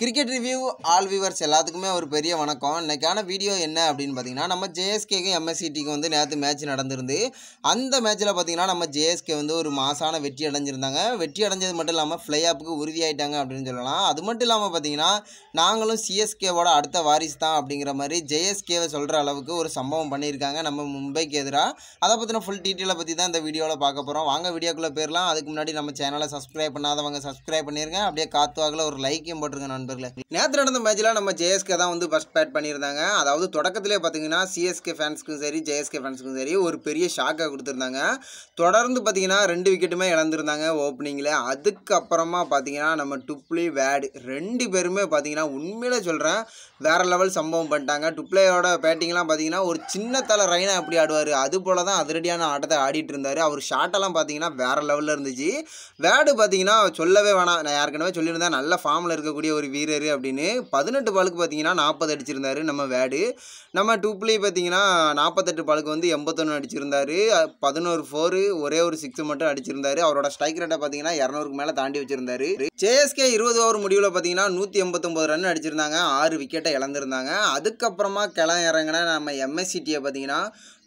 cricket review all viewers எல்லாத்துக்குமே ஒரு பெரிய வணக்கம் இன்றைக்கான வீடியோ என்ன அப்படின்னு பார்த்தீங்கன்னா நம்ம ஜேஎஸ்கேக்கும் எம்எஸ்சிடிக்கும் வந்து நேற்று மேட்ச் நடந்திருந்து அந்த மேட்ச்சில் பார்த்தீங்கன்னா நம்ம ஜேஎஸ்கே வந்து ஒரு மாசான வெற்றி அடைஞ்சிருந்தாங்க வெற்றி அடைஞ்சது மட்டும் இல்லாமல் ஃப்ளை ஆப்புக்கு உறுதியாயிட்டாங்க அப்படின்னு சொல்லலாம் அது மட்டும் இல்லாமல் பார்த்தீங்கன்னா நாங்களும் சிஎஸ்கேவோட அடுத்த வாரிசு தான் அப்படிங்கிற மாதிரி ஜேஎஸ்கேவை சொல்கிற அளவுக்கு ஒரு சம்பவம் பண்ணியிருக்காங்க நம்ம மும்பைக்கு எதிராக அதை பற்றின ஃபுல் டீட்டெயிலை பற்றி தான் இந்த வீடியோவில் பார்க்க போகிறோம் வாங்க வீடியோக்குள்ளே போயிடலாம் அதுக்கு முன்னாடி நம்ம சேனலை சப்ஸ்கிரைப் பண்ணாதவங்க சப்ஸ்கிரைப் பண்ணியிருக்கேன் அப்படியே காத்துவாக்கில் ஒரு லைக்கையும் போட்டிருக்கேன் நான் நண்பர்களே நேற்று நடந்த மேட்ச்சில் நம்ம ஜேஎஸ்கே தான் வந்து ஃபஸ்ட் பேட் பண்ணியிருந்தாங்க அதாவது தொடக்கத்திலே பார்த்தீங்கன்னா சிஎஸ்கே ஃபேன்ஸ்க்கும் சரி ஜேஎஸ்கே ஃபேன்ஸுக்கும் சரி ஒரு பெரிய ஷாக்கை கொடுத்துருந்தாங்க தொடர்ந்து பார்த்தீங்கன்னா ரெண்டு விக்கெட்டுமே இழந்திருந்தாங்க ஓப்பனிங்கில் அதுக்கப்புறமா பார்த்தீங்கன்னா நம்ம டுப்ளி வேடு ரெண்டு பேருமே பார்த்தீங்கன்னா உண்மையிலே சொல்கிறேன் வேற லெவல் சம்பவம் பண்ணிட்டாங்க டுப்ளேயோட பேட்டிங்லாம் பார்த்தீங்கன்னா ஒரு சின்ன தலை ரைனா எப்படி ஆடுவார் அது போல தான் அதிரடியான ஆட்டத்தை ஆடிட்டு இருந்தார் அவர் ஷாட்டெல்லாம் பார்த்தீங்கன்னா வேற லெவலில் இருந்துச்சு வேடு பார்த்தீங்கன்னா சொல்லவே வேணாம் நான் ஏற்கனவே சொல்லியிருந்தேன் நல்ல ஃபார்மில் இருக்கக்கூடிய ஒரு வீரர் அப்படின்னு பதினெட்டு பாலுக்கு பார்த்தீங்கன்னா நாற்பது அடிச்சிருந்தார் நம்ம வேடு நம்ம டூப்ளி பார்த்தீங்கன்னா நாற்பத்தெட்டு பாலுக்கு வந்து எண்பத்தொன்று அடிச்சிருந்தார் பதினோரு ஃபோரு ஒரே ஒரு சிக்ஸ் மட்டும் அடிச்சிருந்தார் அவரோட ஸ்ட்ரைக் ரேட்டை பார்த்தீங்கன்னா இரநூறுக்கு மேலே தாண்டி வச்சிருந்தார் ஜேஎஸ்கே இருபது ஓவர் முடிவில் பார்த்தீங்கன்னா நூற்றி எண்பத்தொம்போது ரன் அடிச்சிருந்தாங்க ஆறு விக்கெட்டை இழந்திருந்தாங்க அதுக்கப்புறமா கிளம் இறங்கின நம்ம எம்எஸ்சிடியை பார்த்தீங்கன்னா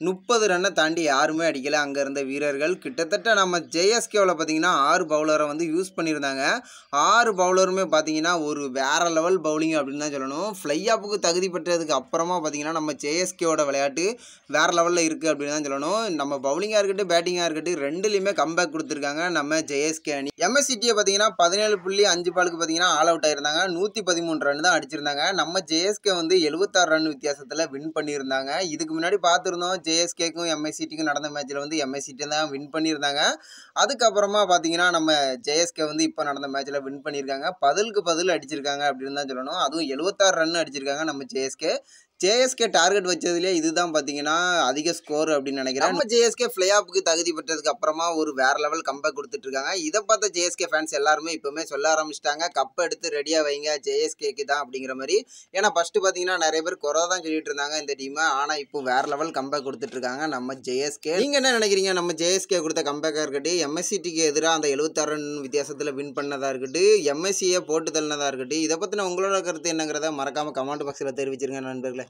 முப்பது ரன்னை தாண்டி யாருமே அடிக்கலை அங்கே இருந்த வீரர்கள் கிட்டத்தட்ட நம்ம ஜேஎஸ்கேவில் பார்த்தீங்கன்னா ஆறு பவுலரை வந்து யூஸ் பண்ணியிருந்தாங்க ஆறு பவுலருமே பார்த்தீங்கன்னா ஒரு வேறு லெவல் பவுலிங் அப்படின்னு தான் சொல்லணும் ஃப்ளை ஆப்புக்கு தகுதி பெற்றதுக்கு அப்புறமா பார்த்திங்கன்னா நம்ம ஜேஎஸ்கேவோட விளையாட்டு வேறு லெவலில் இருக்குது அப்படின்னு தான் சொல்லணும் நம்ம பவுலிங்காக இருக்கட்டும் பேட்டிங்காக இருக்கட்டும் ரெண்டுலேயுமே கம்பேக் கொடுத்துருக்காங்க நம்ம ஜேஎஸ்கே அணி எம்எஸ்சிட்டியை பார்த்தீங்கன்னா பதினேழு புள்ளி அஞ்சு பாலுக்கு பார்த்தீங்கன்னா ஆல் அவுட் ஆயிருந்தாங்க நூற்றி பதிமூணு ரன் தான் அடிச்சிருந்தாங்க நம்ம ஜேஎஸ்கே வந்து எழுபத்தாறு ரன் வித்தியாசத்தில் வின் பண்ணியிருந்தாங்க இதுக்கு முன்னாடி பார்த்துருந்தோம் ஜேஎஸ்கேக்கும் எம்எஸ்சிட்டிக்கும் நடந்த மேட்ச்சில் வந்து எம்எஸ்சிட்டி தான் வின் பண்ணியிருந்தாங்க அதுக்கப்புறமா பார்த்தீங்கன்னா நம்ம ஜேஎஸ்கே வந்து இப்போ நடந்த மேட்ச்சில் வின் பண்ணியிருக்காங்க பதிலுக்கு பதில் அடிச்சிருக்காங்க அடிச்சிருக்காங்க அப்படின்னு தான் சொல்லணும் அதுவும் எழுபத்தாறு ரன் அடிச்சிருக்காங்க நம்ம ஜேஎஸ்கே ஜேஎஸ்கே டார்கெட் வச்சதுலேயே இதுதான் பார்த்தீங்கன்னா அதிக ஸ்கோர் அப்படின்னு நினைக்கிறேன் நம்ம ஜேஎஸ்கே ஃப்ளே தகுதி பெற்றதுக்கு அப்புறமா ஒரு வேற லெவல் கம்பேக் கொடுத்துட்ருக்காங்க இதை பார்த்த ஜேஎஸ்கே ஃபேன்ஸ் எல்லாருமே இப்போவுமே சொல்ல ஆரம்பிச்சிட்டாங்க கப் எடுத்து ரெடியாக வைங்க ஜேஎஸ்கேக்கு தான் அப்படிங்கிற மாதிரி ஏன்னா ஃபஸ்ட்டு பார்த்தீங்கன்னா நிறைய பேர் குறை தான் சொல்லிட்டு இருந்தாங்க இந்த டீமை ஆனால் இப்போ வேற லெவல் கம்பேக் கொடுத்துட்ருக்காங்க நம்ம ஜேஎஸ்கே நீங்கள் என்ன நினைக்கிறீங்க நம்ம ஜேஎஸ்கே கொடுத்த கம்பேக்காக இருக்கட்டும் எம்எஸ்சிடிக்கு எதிராக அந்த எழுபத்தாறு ரன் வித்தியாசத்தில் வின் பண்ணதாக இருக்கட்டும் எம்எஸ்சியை போட்டு தள்ளினதாக இருக்கட்டும் இதை பற்றின உங்களோட கருத்து என்னங்கிறத மறக்காமல் கமெண்ட் பாக்ஸில் தெரிவிச்சிருங்க நண்பர்களே